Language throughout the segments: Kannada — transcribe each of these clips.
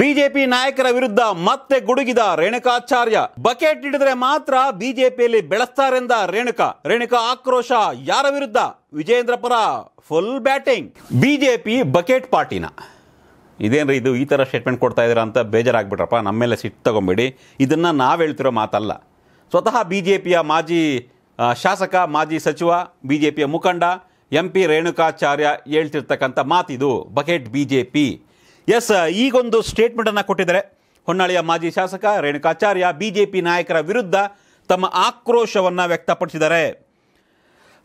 ಬಿಜೆಪಿ ನಾಯಕರ ವಿರುದ್ಧ ಮತ್ತೆ ಗುಡುಗಿದ ರೇಣುಕಾಚಾರ್ಯ ಬಕೆಟ್ ಹಿಡಿದ್ರೆ ಮಾತ್ರ ಬಿಜೆಪಿಯಲ್ಲಿ ಬೆಳೆಸ್ತಾರೆಂದ ರೇಣುಕಾ ರೇಣುಕಾ ಆಕ್ರೋಶ ಯಾರ ವಿರುದ್ಧ ವಿಜೇಂದ್ರ ಪರ ಫುಲ್ ಬ್ಯಾಟಿಂಗ್ ಬಿಜೆಪಿ ಬಕೆಟ್ ಪಾರ್ಟಿನ ಇದೇನ್ರಿ ಇದು ಈ ಥರ ಸ್ಟೇಟ್ಮೆಂಟ್ ಕೊಡ್ತಾ ಇದ್ದೀರಾ ಅಂತ ಬೇಜಾರಾಗ್ಬಿಟ್ರಪ್ಪ ನಮ್ಮ ಮೇಲೆ ಸಿಟ್ಟು ತಗೊಂಬೇಡಿ ಇದನ್ನು ನಾವು ಹೇಳ್ತಿರೋ ಮಾತಲ್ಲ ಸ್ವತಃ ಬಿ ಜೆ ಪಿಯ ಮಾಜಿ ಶಾಸಕ ಮಾಜಿ ಸಚಿವ ಬಿ ಜೆ ಪಿಯ ಮುಖಂಡ ಎಂ ಪಿ ರೇಣುಕಾಚಾರ್ಯ ಹೇಳ್ತಿರ್ತಕ್ಕಂಥ ಮಾತಿದು ಬಕೆಟ್ ಬಿ ಜೆ ಪಿ ಎಸ್ ಈಗೊಂದು ಸ್ಟೇಟ್ಮೆಂಟನ್ನು ಕೊಟ್ಟಿದ್ದಾರೆ ಹೊನ್ನಾಳಿಯ ಮಾಜಿ ಶಾಸಕ ರೇಣುಕಾಚಾರ್ಯ ಬಿಜೆಪಿ ನಾಯಕರ ವಿರುದ್ಧ ತಮ್ಮ ಆಕ್ರೋಶವನ್ನು ವ್ಯಕ್ತಪಡಿಸಿದ್ದಾರೆ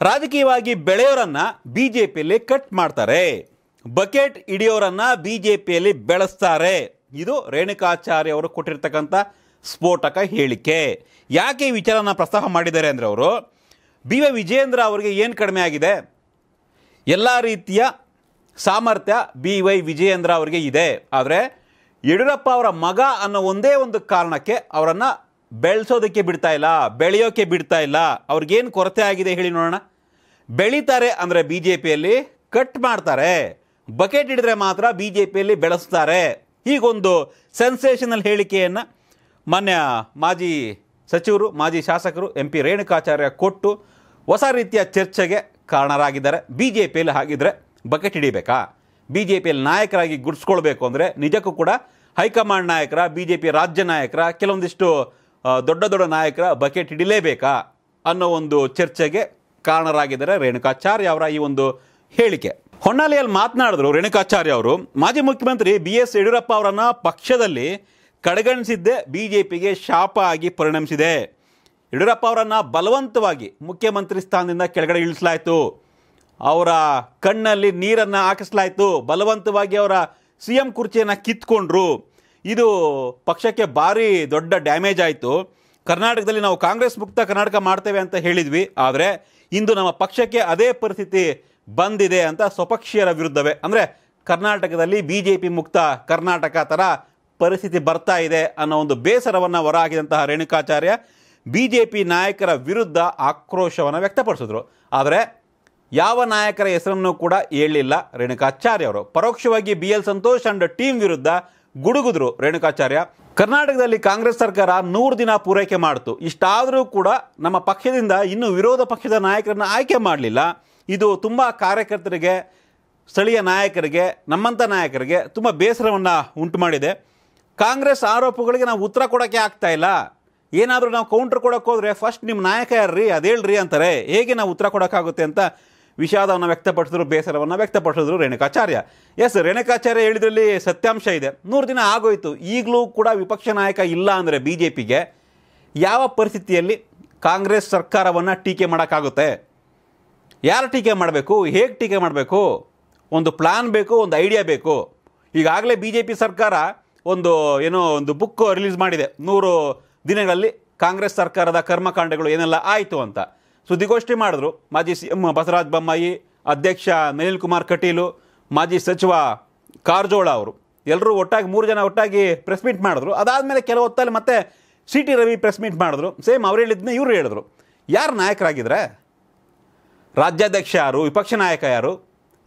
ರಾಜಕೀಯವಾಗಿ ಬೆಳೆಯೋರನ್ನು ಬಿ ಜೆ ಪಿಯಲ್ಲಿ ಕಟ್ ಮಾಡ್ತಾರೆ ಬಕೆಟ್ ಹಿಡಿಯೋರನ್ನು ಬಿ ಜೆ ಪಿಯಲ್ಲಿ ಬೆಳೆಸ್ತಾರೆ ಇದು ರೇಣುಕಾಚಾರ್ಯ ಅವರು ಕೊಟ್ಟಿರ್ತಕ್ಕಂಥ ಸ್ಫೋಟಕ ಹೇಳಿಕೆ ಯಾಕೆ ಈ ವಿಚಾರನ ಪ್ರಸ್ತಾಪ ಮಾಡಿದ್ದಾರೆ ಅಂದರೆ ಅವರು ಬಿ ವಿ ವಿಜೇಂದ್ರ ಅವರಿಗೆ ಏನು ಕಡಿಮೆ ಆಗಿದೆ ಎಲ್ಲ ರೀತಿಯ ಸಾಮರ್ಥ್ಯ ಬಿ ವೈ ವಿಜಯೇಂದ್ರ ಅವರಿಗೆ ಇದೆ ಆದರೆ ಯಡಿಯೂರಪ್ಪ ಅವರ ಮಗ ಅನ್ನೋ ಒಂದೇ ಒಂದು ಕಾರಣಕ್ಕೆ ಅವರನ್ನು ಬೆಳೆಸೋದಕ್ಕೆ ಬಿಡ್ತಾ ಇಲ್ಲ ಬೆಳೆಯೋಕ್ಕೆ ಬಿಡ್ತಾ ಇಲ್ಲ ಅವ್ರಿಗೇನು ಕೊರತೆ ಆಗಿದೆ ಹೇಳಿ ನೋಡೋಣ ಬೆಳೀತಾರೆ ಅಂದರೆ ಬಿ ಜೆ ಪಿಯಲ್ಲಿ ಕಟ್ ಮಾಡ್ತಾರೆ ಬಕೆಟ್ ಹಿಡಿದ್ರೆ ಮಾತ್ರ ಬಿ ಜೆ ಪಿಯಲ್ಲಿ ಬೆಳೆಸ್ತಾರೆ ಹೀಗೊಂದು ಸೆನ್ಸೇಷನಲ್ ಹೇಳಿಕೆಯನ್ನು ಮಾನ್ಯ ಮಾಜಿ ಸಚಿವರು ಮಾಜಿ ಶಾಸಕರು ಎಂ ಪಿ ರೇಣುಕಾಚಾರ್ಯ ಕೊಟ್ಟು ಹೊಸ ರೀತಿಯ ಚರ್ಚೆಗೆ ಕಾರಣರಾಗಿದ್ದಾರೆ ಬಿ ಜೆ ಪಿಯಲ್ಲಿ ಹಾಗಿದ್ರೆ ಬಕೆಟ್ ಹಿಡಿಬೇಕಾ ಬಿ ಜೆ ಪಿಯಲ್ಲಿ ನಾಯಕರಾಗಿ ಗುಡ್ಸ್ಕೊಳ್ಬೇಕು ಅಂದರೆ ನಿಜಕ್ಕೂ ಕೂಡ ಹೈಕಮಾಂಡ್ ನಾಯಕರ ಬಿ ಜೆ ಪಿ ರಾಜ್ಯ ನಾಯಕರ ಕೆಲವೊಂದಿಷ್ಟು ದೊಡ್ಡ ದೊಡ್ಡ ನಾಯಕರ ಬಕೆಟ್ ಹಿಡಿಲೇಬೇಕಾ ಅನ್ನೋ ಒಂದು ಚರ್ಚೆಗೆ ಕಾರಣರಾಗಿದ್ದಾರೆ ರೇಣುಕಾಚಾರ್ಯ ಅವರ ಈ ಒಂದು ಹೇಳಿಕೆ ಹೊನ್ನಾಳಿಯಲ್ಲಿ ಮಾತನಾಡಿದ್ರು ರೇಣುಕಾಚಾರ್ಯ ಅವರು ಮಾಜಿ ಮುಖ್ಯಮಂತ್ರಿ ಬಿ ಎಸ್ ಯಡಿಯೂರಪ್ಪ ಅವರನ್ನು ಪಕ್ಷದಲ್ಲಿ ಕಡೆಗಣಿಸಿದ್ದೇ ಬಿ ಜೆ ಪಿಗೆ ಶಾಪ ಆಗಿ ಪರಿಣಮಿಸಿದೆ ಯಡಿಯೂರಪ್ಪ ಅವರನ್ನು ಬಲವಂತವಾಗಿ ಮುಖ್ಯಮಂತ್ರಿ ಸ್ಥಾನದಿಂದ ಕೆಳಗಡೆ ಇಳಿಸಲಾಯಿತು ಅವರ ಕಣ್ಣಲ್ಲಿ ನೀರನ್ನು ಹಾಕಿಸ್ಲಾಯಿತು ಬಲವಂತವಾಗಿ ಅವರ ಸಿ ಎಂ ಕುರ್ಚಿಯನ್ನು ಕಿತ್ಕೊಂಡ್ರು ಇದು ಪಕ್ಷಕ್ಕೆ ಭಾರಿ ದೊಡ್ಡ ಡ್ಯಾಮೇಜ್ ಆಯಿತು ಕರ್ನಾಟಕದಲ್ಲಿ ನಾವು ಕಾಂಗ್ರೆಸ್ ಮುಕ್ತ ಕರ್ನಾಟಕ ಮಾಡ್ತೇವೆ ಅಂತ ಹೇಳಿದ್ವಿ ಆದರೆ ಇಂದು ನಮ್ಮ ಪಕ್ಷಕ್ಕೆ ಅದೇ ಪರಿಸ್ಥಿತಿ ಬಂದಿದೆ ಅಂತ ಸ್ವಪಕ್ಷೀಯರ ವಿರುದ್ಧವೇ ಅಂದರೆ ಕರ್ನಾಟಕದಲ್ಲಿ ಬಿ ಜೆ ಪಿ ಮುಕ್ತ ಕರ್ನಾಟಕ ಥರ ಪರಿಸ್ಥಿತಿ ಬರ್ತಾ ಇದೆ ಅನ್ನೋ ಒಂದು ಬೇಸರವನ್ನು ಹೊರಹಾಕಿದಂತಹ ರೇಣುಕಾಚಾರ್ಯ ಬಿ ಜೆ ಪಿ ನಾಯಕರ ವಿರುದ್ಧ ಆಕ್ರೋಶವನ್ನು ವ್ಯಕ್ತಪಡಿಸಿದ್ರು ಆದರೆ ಯಾವ ನಾಯಕರ ಹೆಸರನ್ನು ಕೂಡ ಹೇಳಿಲ್ಲ ರೇಣುಕಾಚಾರ್ಯ ಅವರು ಪರೋಕ್ಷವಾಗಿ B L Santosh and team ವಿರುದ್ಧ ಗುಡುಗುದ್ರು ರೇಣುಕಾಚಾರ್ಯ ಕರ್ನಾಟಕದಲ್ಲಿ ಕಾಂಗ್ರೆಸ್ ಸರ್ಕಾರ ನೂರು ದಿನ ಪೂರೈಕೆ ಮಾಡಿತು ಇಷ್ಟಾದರೂ ಕೂಡ ನಮ್ಮ ಪಕ್ಷದಿಂದ ಇನ್ನೂ ವಿರೋಧ ಪಕ್ಷದ ನಾಯಕರನ್ನು ಆಯ್ಕೆ ಮಾಡಲಿಲ್ಲ ಇದು ತುಂಬ ಕಾರ್ಯಕರ್ತರಿಗೆ ಸ್ಥಳೀಯ ನಾಯಕರಿಗೆ ನಮ್ಮಂಥ ನಾಯಕರಿಗೆ ತುಂಬ ಬೇಸರವನ್ನು ಉಂಟು ಮಾಡಿದೆ ಕಾಂಗ್ರೆಸ್ ಆರೋಪಗಳಿಗೆ ನಾವು ಉತ್ತರ ಕೊಡೋಕ್ಕೆ ಆಗ್ತಾ ಇಲ್ಲ ಏನಾದರೂ ನಾವು ಕೌಂಟ್ರ್ ಕೊಡೋಕ್ಕೆ ಹೋದರೆ ಫಸ್ಟ್ ನಿಮ್ಮ ನಾಯಕ ಯಾರ್ರಿ ಅದೇಳ್ರಿ ಅಂತಾರೆ ಹೇಗೆ ನಾವು ಉತ್ತರ ಕೊಡೋಕ್ಕಾಗುತ್ತೆ ಅಂತ ವಿಷಾದವನ್ನು ವ್ಯಕ್ತಪಡಿಸಿದ್ರು ಬೇಸರವನ್ನು ವ್ಯಕ್ತಪಡಿಸಿದ್ರು ರೇಣುಕಾಚಾರ್ಯ ಎಸ್ ರೇಣುಕಾಚಾರ್ಯ ಹೇಳಿದ್ರಲ್ಲಿ ಸತ್ಯಾಂಶ ಇದೆ ನೂರು ದಿನ ಆಗೋಯಿತು ಈಗಲೂ ಕೂಡ ವಿಪಕ್ಷ ನಾಯಕ ಇಲ್ಲ ಅಂದರೆ ಬಿ ಜೆ ಪಿಗೆ ಯಾವ ಪರಿಸ್ಥಿತಿಯಲ್ಲಿ ಕಾಂಗ್ರೆಸ್ ಸರ್ಕಾರವನ್ನು ಟೀಕೆ ಮಾಡೋಕ್ಕಾಗುತ್ತೆ ಯಾರು ಟೀಕೆ ಮಾಡಬೇಕು ಹೇಗೆ ಟೀಕೆ ಮಾಡಬೇಕು ಒಂದು ಪ್ಲಾನ್ ಬೇಕು ಒಂದು ಐಡಿಯಾ ಬೇಕು ಈಗಾಗಲೇ ಬಿ ಜೆ ಪಿ ಸರ್ಕಾರ ಒಂದು ಏನೋ ಒಂದು ಬುಕ್ ರಿಲೀಸ್ ಮಾಡಿದೆ ನೂರು ದಿನಗಳಲ್ಲಿ ಕಾಂಗ್ರೆಸ್ ಸರ್ಕಾರದ ಕರ್ಮಕಾಂಡಗಳು ಏನೆಲ್ಲ ಆಯಿತು ಅಂತ ಸುದ್ದಿಗೋಷ್ಠಿ ಮಾಡಿದ್ರು ಮಾಜಿ ಸಿ ಎಂ ಬಸವರಾಜ ಬೊಮ್ಮಾಯಿ ಅಧ್ಯಕ್ಷ ನಳಿನ್ ಕುಮಾರ್ ಕಟೀಲು ಮಾಜಿ ಸಚಿವ ಕಾರಜೋಳ ಅವರು ಎಲ್ಲರೂ ಒಟ್ಟಾಗಿ ಮೂರು ಜನ ಒಟ್ಟಾಗಿ ಪ್ರೆಸ್ ಮೀಟ್ ಮಾಡಿದ್ರು ಅದಾದಮೇಲೆ ಕೆಲವು ಹೊತ್ತಲ್ಲಿ ಮತ್ತೆ C T Ravi press meet ಮಾಡಿದ್ರು ಸೇಮ್ ಅವ್ರು ಹೇಳಿದ್ನ ಇವರು ಹೇಳಿದ್ರು ಯಾರು ನಾಯಕರಾಗಿದ್ದರೆ ರಾಜ್ಯಾಧ್ಯಕ್ಷ ಯಾರು ವಿಪಕ್ಷ ನಾಯಕ ಯಾರು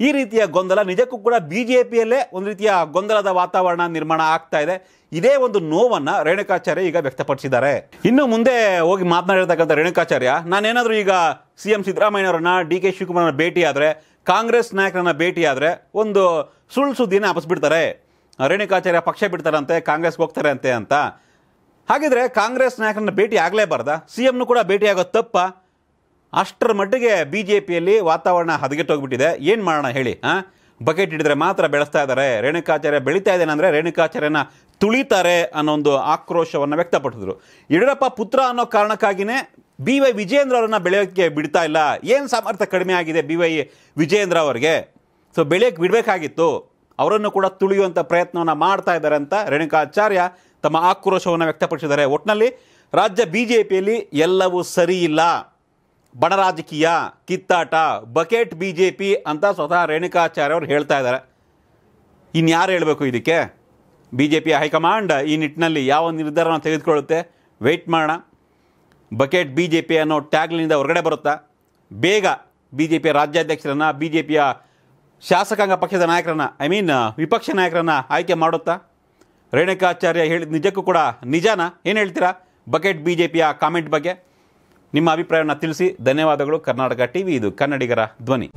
ಈ ರೀತಿಯ ಗೊಂದಲ ನಿಜಕ್ಕೂ ಕೂಡ ಬಿ ಜೆ ಪಿಯಲ್ಲೇ ಒಂದು ರೀತಿಯ ಗೊಂದಲದ ವಾತಾವರಣ ನಿರ್ಮಾಣ ಆಗ್ತಾ ಇದೆ ಇದೇ ಒಂದು ನೋವನ್ನು ರೇಣುಕಾಚಾರ್ಯ ಈಗ ವ್ಯಕ್ತಪಡಿಸಿದ್ದಾರೆ ಇನ್ನು ಮುಂದೆ ಹೋಗಿ ಮಾತನಾಡಿರ್ತಕ್ಕಂಥ ರೇಣುಕಾಚಾರ್ಯ ನಾನೇನಾದರೂ ಈಗ ಸಿ ಎಂ ಅವರನ್ನ ಡಿ ಕೆ ಶಿವಕುಮಾರ್ನ ಭೇಟಿಯಾದರೆ ಕಾಂಗ್ರೆಸ್ ನಾಯಕರನ್ನ ಭೇಟಿಯಾದರೆ ಒಂದು ಸುಳ್ಳು ಸುದ್ದಿನ ಹಬ್ಬಿಸ್ಬಿಡ್ತಾರೆ ರೇಣುಕಾಚಾರ್ಯ ಪಕ್ಷ ಬಿಡ್ತಾರಂತೆ ಕಾಂಗ್ರೆಸ್ಗೆ ಹೋಗ್ತಾರೆ ಅಂತೆ ಅಂತ ಹಾಗಿದ್ರೆ ಕಾಂಗ್ರೆಸ್ ನಾಯಕರನ್ನ ಭೇಟಿ ಆಗಲೇಬಾರ್ದಾ ಸಿ ಎಂನು ಕೂಡ ಭೇಟಿಯಾಗೋದು ತಪ್ಪಾ ಅಷ್ಟರ ಮಟ್ಟಿಗೆ ಬಿ ಜೆ ಪಿಯಲ್ಲಿ ವಾತಾವರಣ ಹದಗೆಟ್ಟೋಗ್ಬಿಟ್ಟಿದೆ ಏನು ಮಾಡೋಣ ಹೇಳಿ ಹಾಂ ಬಕೆಟ್ ಹಿಡಿದ್ರೆ ಮಾತ್ರ ಬೆಳೆಸ್ತಾ ಇದ್ದಾರೆ ರೇಣುಕಾಚಾರ್ಯ ಬೆಳೀತಾ ಇದ್ದೇನೆ ಅಂದರೆ ರೇಣುಕಾಚಾರ್ಯನ ತುಳಿತಾರೆ ಅನ್ನೋ ಒಂದು ಆಕ್ರೋಶವನ್ನು ವ್ಯಕ್ತಪಡಿಸಿದ್ರು ಯಡಿಯೂರಪ್ಪ ಪುತ್ರ ಅನ್ನೋ ಕಾರಣಕ್ಕಾಗಿಯೇ ಬಿ ವೈ ವಿಜಯೇಂದ್ರ ಅವರನ್ನು ಬೆಳೆಯೋಕ್ಕೆ ಬಿಡ್ತಾ ಇಲ್ಲ ಏನು ಸಾಮರ್ಥ್ಯ ಕಡಿಮೆ ಆಗಿದೆ ಬಿ ವೈ ವಿಜಯೇಂದ್ರ ಅವರಿಗೆ ಸೊ ಬೆಳೆಯೋಕ್ಕೆ ಬಿಡಬೇಕಾಗಿತ್ತು ಅವರನ್ನು ಕೂಡ ತುಳಿಯುವಂಥ ಪ್ರಯತ್ನವನ್ನು ಮಾಡ್ತಾ ಇದ್ದಾರೆ ಅಂತ ರೇಣುಕಾಚಾರ್ಯ ತಮ್ಮ ಆಕ್ರೋಶವನ್ನು ವ್ಯಕ್ತಪಡಿಸಿದ್ದಾರೆ ಒಟ್ಟಿನಲ್ಲಿ ರಾಜ್ಯ ಬಿ ಜೆ ಪಿಯಲ್ಲಿ ಎಲ್ಲವೂ ಸರಿ ಇಲ್ಲ ಬಣರಾಜಕೀಯ ರಾಜಕೀಯ ಕಿತ್ತಾಟ ಬಕೆಟ್ ಬಿ ಜೆ ಪಿ ಅಂತ ಸ್ವತಃ ರೇಣುಕಾಚಾರ್ಯ ಅವರು ಹೇಳ್ತಾ ಇದ್ದಾರೆ ಇನ್ಯಾರು ಹೇಳಬೇಕು ಇದಕ್ಕೆ ಬಿ ಜೆ ಪಿಯ ಹೈಕಮಾಂಡ್ ಈ ನಿಟ್ಟಿನಲ್ಲಿ ಯಾವ ನಿರ್ಧಾರನ ತೆಗೆದುಕೊಳ್ಳುತ್ತೆ ವೆಯ್ಟ್ ಮಾಡೋಣ ಬಕೆಟ್ ಬಿ ಜೆ ಪಿ ಅನ್ನೋ ಟ್ಯಾಗ್ಲಿನಿಂದ ಹೊರಗಡೆ ಬರುತ್ತಾ ಬೇಗ ಬಿ ಜೆ ಪಿಯ ರಾಜ್ಯಾಧ್ಯಕ್ಷರನ್ನು ಬಿ ಜೆ ಪಿಯ ಶಾಸಕಾಂಗ ಪಕ್ಷದ ನಾಯಕರನ್ನು ಐ ಮೀನ್ ವಿಪಕ್ಷ ನಾಯಕರನ್ನು ಆಯ್ಕೆ ಮಾಡುತ್ತಾ ರೇಣುಕಾಚಾರ್ಯ ಹೇಳಿದ ನಿಜಕ್ಕೂ ಕೂಡ ನಿಜಾನ ಏನು ಹೇಳ್ತೀರಾ ಬಕೆಟ್ ಬಿ ಜೆ ಪಿಯ ಕಾಮೆಂಟ್ ಬಗ್ಗೆ ನಿಮ್ಮ ಅಭಿಪ್ರಾಯವನ್ನು ತಿಳಿಸಿ ಧನ್ಯವಾದಗಳು ಕರ್ನಾಟಕ ಟಿವಿ ಇದು ಕನ್ನಡಿಗರ ಧ್ವನಿ